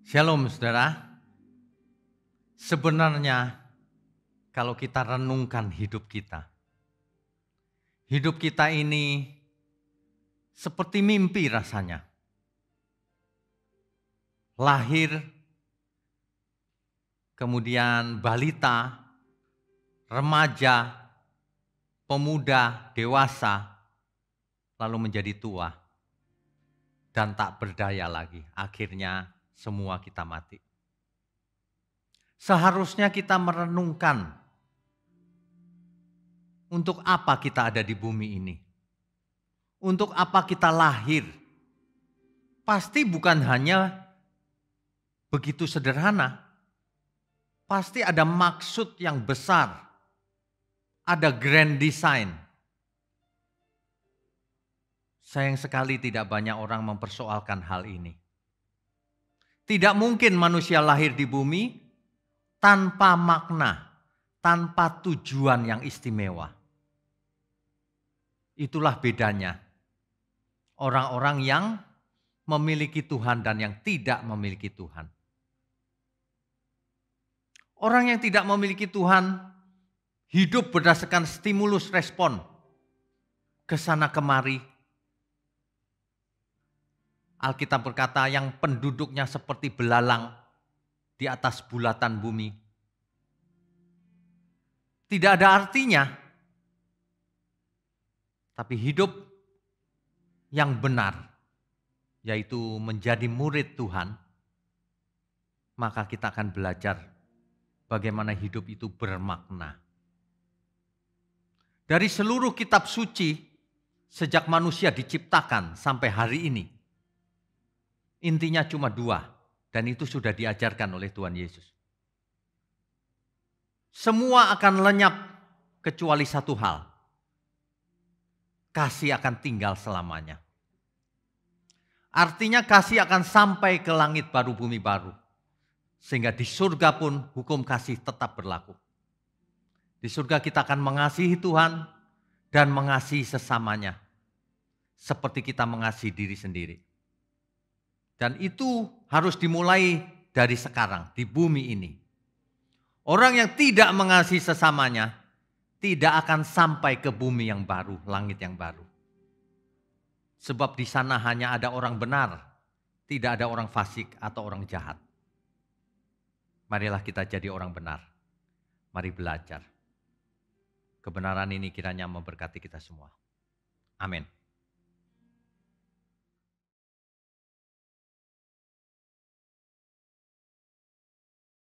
Shalom saudara. Sebenarnya kalau kita renungkan hidup kita. Hidup kita ini seperti mimpi rasanya. Lahir, kemudian balita, remaja, pemuda, dewasa, lalu menjadi tua dan tak berdaya lagi. Akhirnya semua kita mati. Seharusnya kita merenungkan untuk apa kita ada di bumi ini. Untuk apa kita lahir? Pasti bukan hanya begitu sederhana. Pasti ada maksud yang besar. Ada grand design. Sayang sekali tidak banyak orang mempersoalkan hal ini. Tidak mungkin manusia lahir di bumi tanpa makna, tanpa tujuan yang istimewa. Itulah bedanya orang-orang yang memiliki Tuhan dan yang tidak memiliki Tuhan. Orang yang tidak memiliki Tuhan hidup berdasarkan stimulus respon ke sana kemari, Alkitab berkata yang penduduknya seperti belalang di atas bulatan bumi. Tidak ada artinya. Tapi hidup yang benar yaitu menjadi murid Tuhan, maka kita akan belajar bagaimana hidup itu bermakna. Dari seluruh kitab suci sejak manusia diciptakan sampai hari ini, Intinya cuma dua, dan itu sudah diajarkan oleh Tuhan Yesus. Semua akan lenyap kecuali satu hal. Kasih akan tinggal selamanya. Artinya kasih akan sampai ke langit baru bumi baru. Sehingga di surga pun hukum kasih tetap berlaku. Di surga kita akan mengasihi Tuhan dan mengasihi sesamanya. Seperti kita mengasihi diri sendiri. Dan itu harus dimulai dari sekarang di bumi ini. Orang yang tidak mengasihi sesamanya tidak akan sampai ke bumi yang baru, langit yang baru. Sebab di sana hanya ada orang benar, tidak ada orang fasik atau orang jahat. Marilah kita jadi orang benar. Mari belajar. Kebenaran ini kiranya memberkati kita semua. Amin.